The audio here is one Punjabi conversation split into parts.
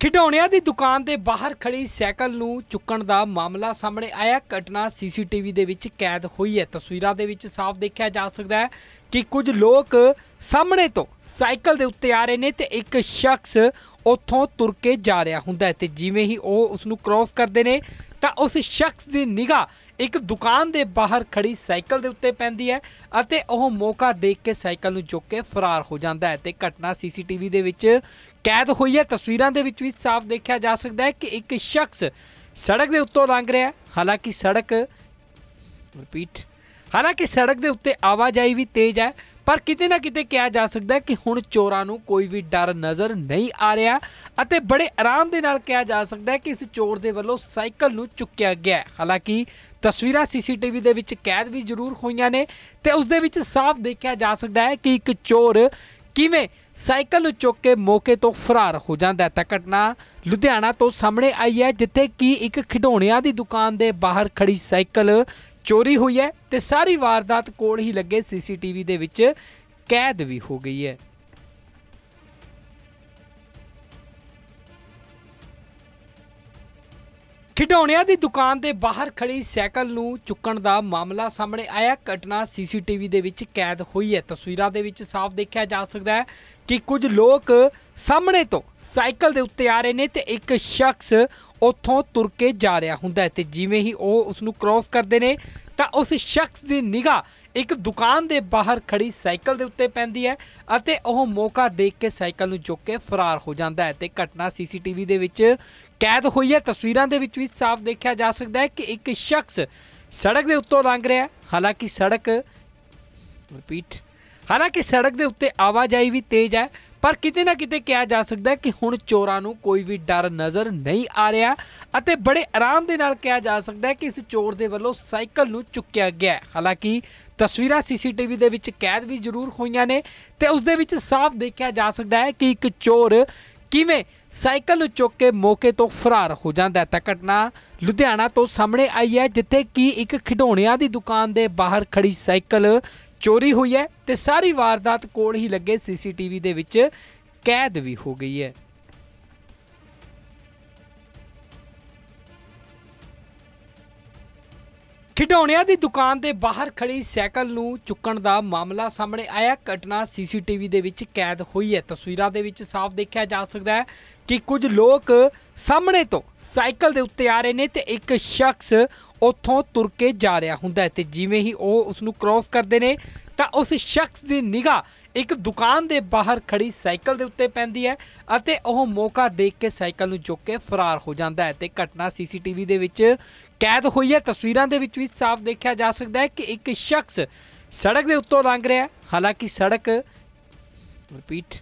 ਖਿਡੌਣਿਆਂ ਦੀ ਦੁਕਾਨ ਦੇ ਬਾਹਰ ਖੜੀ ਸਾਈਕਲ ਨੂੰ ਚੁੱਕਣ ਦਾ ਮਾਮਲਾ ਸਾਹਮਣੇ ਆਇਆ ਘਟਨਾ ਸੀਸੀਟੀਵੀ ਦੇ ਵਿੱਚ ਕੈਦ ਹੋਈ ਹੈ ਤਸਵੀਰਾਂ ਦੇ ਵਿੱਚ ਸਾਫ਼ ਦੇਖਿਆ ਜਾ ਸਕਦਾ ਹੈ ਕਿ ਕੁਝ ਲੋਕ ਸਾਹਮਣੇ ਤੋਂ ਸਾਈਕਲ ਦੇ ਉੱਤੇ ਆ ਰਹੇ ਨੇ ਤੇ ਇੱਕ ਸ਼ਖਸ ਉੱਥੋਂ ਤੁਰ ਕੇ ਜਾ ਰਿਹਾ ਹੁੰਦਾ ਤੇ ਜਿਵੇਂ ਹੀ ਉਹ ਉਸ ਨੂੰ ਕ੍ਰਾਸ ਕਰਦੇ ਨੇ ਤਾਂ ਉਸ ਸ਼ਖਸ ਦੀ ਨਿਗਾ ਇੱਕ ਦੁਕਾਨ ਦੇ ਬਾਹਰ ਖੜੀ ਸਾਈਕਲ ਦੇ ਉੱਤੇ ਪੈਂਦੀ ਹੈ ਅਤੇ ਉਹ ਮੌਕਾ ਦੇਖ ਕੇ ਸਾਈਕਲ ਨੂੰ ਚੁੱਕ ਕੇ ਫਰਾਰ ਹੋ ਜਾਂਦਾ ਹੈ ਤੇ ਘਟਨਾ ਸੀਸੀਟੀਵੀ ਦੇ ਵਿੱਚ ਕੈਦ ਹੋਈ ਹੈ ਤਸਵੀਰਾਂ ਦੇ ਵਿੱਚ ਵੀ ਸਾਫ਼ ਦੇਖਿਆ ਜਾ ਸਕਦਾ ਹੈ ਕਿ ਇੱਕ ਸ਼ਖਸ ਸੜਕ ਦੇ ਉੱਤੋਂ ਲੰਘ ਰਿਹਾ ਹੈ ਹਾਲਾਂਕਿ ਸੜਕ ਰਿਪੀਟ ਹਾਲਾਂਕਿ ਸੜਕ ਦੇ ਉੱਤੇ ਆਵਾਜਾਈ ਵੀ ਤੇਜ਼ ਹੈ ਪਰ ਕਿਤੇ ਨਾ ਕਿਤੇ ਕਿਹਾ ਜਾ ਸਕਦਾ ਹੈ ਕਿ ਹੁਣ ਚੋਰਾਂ ਨੂੰ ਕੋਈ ਵੀ ਡਰ ਨਜ਼ਰ ਨਹੀਂ ਆ ਰਿਹਾ ਅਤੇ ਬੜੇ ਆਰਾਮ ਦੇ ਨਾਲ ਕਿਹਾ ਜਾ ਸਕਦਾ ਹੈ ਕਿ ਇਸ ਚੋਰ ਦੇ ਵੱਲੋਂ ਸਾਈਕਲ ਨੂੰ ਚੁੱਕਿਆ ਗਿਆ ਹਾਲਾਂਕਿ ਤਸਵੀਰਾਂ ਸੀਸੀਟੀਵੀ ਦੇ ਵਿੱਚ ਕੈਦ ਵੀ ਜ਼ਰੂਰ ਹੋਈਆਂ ਨੇ ਤੇ ਉਸ ਦੇ ਵਿੱਚ ਸਾਫ਼ ਦੇਖਿਆ ਜਾ ਸਕਦਾ ਹੈ ਕਿ ਇੱਕ ਚੋਰ ਕਿਵੇਂ ਸਾਈਕਲ ਨੂੰ ਚੁੱਕ ਕੇ ਮੌਕੇ ਤੋਂ ਫਰਾਰ ਹੋ ਜਾਂਦਾ ਹੈ ਤਾਂ ਘਟਨਾ ਲੁਧਿਆਣਾ ਤੋਂ ਸਾਹਮਣੇ ਆਈ ਹੈ ਜਿੱਥੇ ਕਿ ਇੱਕ ਖਿਡੌਣਿਆਂ ਦੀ ਦੁਕਾਨ ਦੇ ਬਾਹਰ ਖੜੀ ਸਾਈਕਲ ਚੋਰੀ ਹੋਈ ਹੈ ਤੇ ਸਾਰੀ ਵਾਰਦਾਤ ਕੋਲ ਹੀ ਲੱਗੇ ਸੀਸੀਟੀਵੀ ਦੇ ਵਿੱਚ ਕੈਦ ਵੀ ਹੋ ਗਈ ਹੈ ਖਿਡੌਣਿਆਂ ਦੀ ਦੁਕਾਨ ਦੇ ਬਾਹਰ ਖੜੀ ਸਾਈਕਲ ਨੂੰ ਚੁੱਕਣ ਦਾ ਮਾਮਲਾ ਸਾਹਮਣੇ ਆਇਆ ਘਟਨਾ ਸੀਸੀਟੀਵੀ ਦੇ ਵਿੱਚ ਕੈਦ ਹੋਈ ਹੈ ਤਸਵੀਰਾਂ ਦੇ ਵਿੱਚ ਸਾਫ਼ ਦੇਖਿਆ ਜਾ ਸਕਦਾ ਹੈ ਕਿ ਕੁਝ ਲੋਕ ਸਾਹਮਣੇ ਤੋਂ ਸਾਈਕਲ ਦੇ ਉੱਤੇ ਆ ਰਹੇ ਨੇ ਤੇ ਇੱਕ ਸ਼ਖਸ ਉੱਥੋਂ ਤੁਰ ਕੇ ਜਾ ਰਿਹਾ ਹੁੰਦਾ ਹੈ ਤੇ ਜਿਵੇਂ ਹੀ ਉਹ ਉਸ ਨੂੰ ਕ੍ਰਾਸ ਕਰਦੇ ਨੇ ਤਾਂ ਉਸ ਸ਼ਖਸ ਦੀ ਨਿਗਾਹ ਇੱਕ ਦੁਕਾਨ ਦੇ ਬਾਹਰ ਖੜੀ ਸਾਈਕਲ ਦੇ ਉੱਤੇ ਪੈਂਦੀ ਹੈ ਅਤੇ ਉਹ ਮੌਕਾ ਦੇਖ ਕੇ ਸਾਈਕਲ ਨੂੰ ਚੁੱਕ ਕੇ ਫਰਾਰ ਹੋ ਜਾਂਦਾ ਹੈ ਤੇ ਘਟਨਾ ਸੀਸੀਟੀਵੀ ਦੇ ਵਿੱਚ ਕੈਦ ਹੋਈ ਹੈ ਤਸਵੀਰਾਂ ਦੇ ਵਿੱਚ ਵੀ ਸਾਫ਼ ਦੇਖਿਆ ਜਾ ਸਕਦਾ ਹੈ ਕਿ ਇੱਕ ਸ਼ਖਸ ਸੜਕ ਦੇ ਉੱਤੋਂ ਲੰਘ ਰਿਹਾ ਹੈ ਹਾਲਾਂਕਿ ਸੜਕ ਰਿਪੀਟ ਹਾਲਾਂਕਿ ਸੜਕ ਦੇ ਉੱਤੇ ਆਵਾਜਾਈ ਵੀ ਤੇਜ਼ ਹੈ ਪਰ ਕਿਤੇ ਨਾ ਕਿਤੇ ਕਿਹਾ ਜਾ ਸਕਦਾ ਹੈ ਕਿ ਹੁਣ ਚੋਰਾਂ ਨੂੰ ਕੋਈ ਵੀ ਡਰ ਨਜ਼ਰ ਨਹੀਂ ਆ ਰਿਹਾ ਅਤੇ ਬੜੇ ਆਰਾਮ ਦੇ ਨਾਲ ਕਿਹਾ ਜਾ ਸਕਦਾ ਹੈ ਕਿ ਇਸ ਚੋਰ ਦੇ ਵੱਲੋਂ ਸਾਈਕਲ ਨੂੰ ਚੁੱਕਿਆ ਗਿਆ ਹਾਲਾਂਕਿ ਤਸਵੀਰਾਂ ਸੀਸੀਟੀਵੀ ਦੇ ਵਿੱਚ ਕੈਦ ਵੀ ਜ਼ਰੂਰ ਹੋਈਆਂ ਨੇ ਤੇ ਉਸ ਦੇ ਵਿੱਚ ਸਾਫ਼ ਦੇਖਿਆ ਜਾ ਸਕਦਾ ਹੈ ਕਿ ਇੱਕ ਚੋਰ ਕਿਵੇਂ ਸਾਈਕਲ ਨੂੰ ਚੁੱਕ ਕੇ ਮੌਕੇ ਤੋਂ ਫਰਾਰ ਹੋ ਜਾਂਦਾ ਤਾਂ ਘਟਨਾ ਲੁਧਿਆਣਾ ਤੋਂ ਸਾਹਮਣੇ ਆਈ ਹੈ ਜਿੱਥੇ ਕਿ ਇੱਕ ਖਿਡੌਣਿਆਂ ਦੀ ਦੁਕਾਨ ਦੇ ਬਾਹਰ ਖੜੀ ਸਾਈਕਲ ਚੋਰੀ ਹੋਈ ਹੈ ਤੇ ਸਾਰੀ ਵਾਰਦਾਤ ਕੋਲ ਹੀ ਲੱਗੇ ਸੀਸੀਟੀਵੀ ਦੇ ਵਿੱਚ ਕੈਦ ਵੀ ਹੋ ਗਈ ਹੈ ਖਿਡੌਣਿਆਂ ਦੀ ਦੁਕਾਨ ਦੇ ਬਾਹਰ ਖੜੀ ਸਾਈਕਲ ਨੂੰ ਚੁੱਕਣ ਦਾ ਮਾਮਲਾ ਸਾਹਮਣੇ ਆਇਆ ਘਟਨਾ ਸੀਸੀਟੀਵੀ ਦੇ ਵਿੱਚ ਕੈਦ ਹੋਈ ਹੈ ਤਸਵੀਰਾਂ ਦੇ ਵਿੱਚ ਸਾਫ਼ ਦੇਖਿਆ ਜਾ ਸਕਦਾ ਹੈ ਕਿ ਕੁਝ ਲੋਕ ਸਾਹਮਣੇ ਤੋਂ ਸਾਈਕਲ ਦੇ ਉੱਤੇ ਆ ਰਹੇ ਨੇ ਤੇ ਇੱਕ ਸ਼ਖਸ ਉੱਥੋਂ ਤੁਰ ਕੇ ਜਾ ਰਿਹਾ ਹੁੰਦਾ ਹੈ ਤੇ ਜਿਵੇਂ ਹੀ ਉਹ ਉਸ ਨੂੰ ਕ੍ਰਾਸ ਕਰਦੇ ਨੇ ਤਾਂ ਉਸ ਸ਼ਖਸ ਦੀ ਨਿਗਾਹ ਇੱਕ ਦੁਕਾਨ ਦੇ ਬਾਹਰ ਖੜੀ ਸਾਈਕਲ ਦੇ ਉੱਤੇ ਪੈਂਦੀ ਹੈ ਅਤੇ ਉਹ ਮੌਕਾ ਦੇਖ ਕੇ ਸਾਈਕਲ ਨੂੰ ਚੁੱਕ ਕੇ ਫਰਾਰ ਹੋ ਜਾਂਦਾ ਹੈ ਤੇ ਘਟਨਾ ਸੀਸੀਟੀਵੀ ਦੇ ਵਿੱਚ ਕੈਦ ਹੋਈ ਹੈ ਤਸਵੀਰਾਂ ਦੇ ਵਿੱਚ ਵੀ ਸਾਫ਼ ਦੇਖਿਆ ਜਾ ਸਕਦਾ ਹੈ ਕਿ ਇੱਕ ਸ਼ਖਸ ਸੜਕ ਦੇ ਉੱਤੋਂ ਲੰਘ ਰਿਹਾ ਹੈ ਹਾਲਾਂਕਿ ਸੜਕ ਰਿਪੀਟ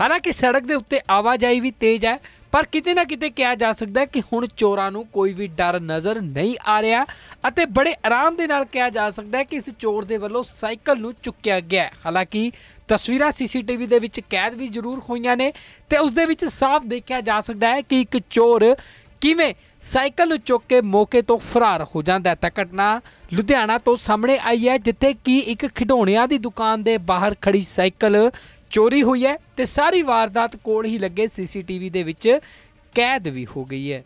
ਹਾਲਾਂਕਿ ਸੜਕ ਦੇ ਉੱਤੇ ਆਵਾਜਾਈ ਵੀ ਤੇਜ਼ ਹੈ ਪਰ ਕਿਤੇ ਨਾ ਕਿਤੇ ਕਿਹਾ ਜਾ ਸਕਦਾ ਹੈ ਕਿ ਹੁਣ ਚੋਰਾਂ ਨੂੰ ਕੋਈ ਵੀ ਡਰ ਨਜ਼ਰ ਨਹੀਂ ਆ ਰਿਹਾ ਅਤੇ ਬੜੇ ਆਰਾਮ ਦੇ ਨਾਲ ਕਿਹਾ ਜਾ ਸਕਦਾ ਹੈ ਕਿ ਇਸ ਚੋਰ ਦੇ ਵੱਲੋਂ ਸਾਈਕਲ ਨੂੰ ਚੁੱਕਿਆ ਗਿਆ ਹੈ ਹਾਲਾਂਕਿ ਤਸਵੀਰਾਂ ਸੀਸੀਟੀਵੀ ਦੇ ਵਿੱਚ ਕੈਦ ਵੀ ਜ਼ਰੂਰ ਹੋਈਆਂ ਨੇ ਤੇ ਉਸ ਦੇ ਵਿੱਚ ਸਾਫ਼ ਦੇਖਿਆ ਜਾ ਸਕਦਾ ਹੈ ਕਿ ਇੱਕ ਚੋਰ ਕਿਵੇਂ ਸਾਈਕਲ ਨੂੰ ਚੁੱਕ ਕੇ ਮੌਕੇ ਤੋਂ ਫਰਾਰ ਹੋ ਜਾਂਦਾ ਤਾਂ ਘਟਨਾ ਲੁਧਿਆਣਾ ਤੋਂ ਸਾਹਮਣੇ ਆਈ ਹੈ ਜਿੱਥੇ ਕਿ ਇੱਕ ਖਿਡੌਣਿਆਂ ਦੀ ਦੁਕਾਨ ਦੇ ਬਾਹਰ ਖੜੀ ਸਾਈਕਲ ਚੋਰੀ ਹੋਈ ਹੈ ਤੇ ਸਾਰੀ ਵਾਰਦਾਤ ਕੋਲ ਹੀ ਲੱਗੇ ਸੀਸੀਟੀਵੀ ਦੇ ਵਿੱਚ ਕੈਦ ਵੀ ਹੋ ਗਈ ਹੈ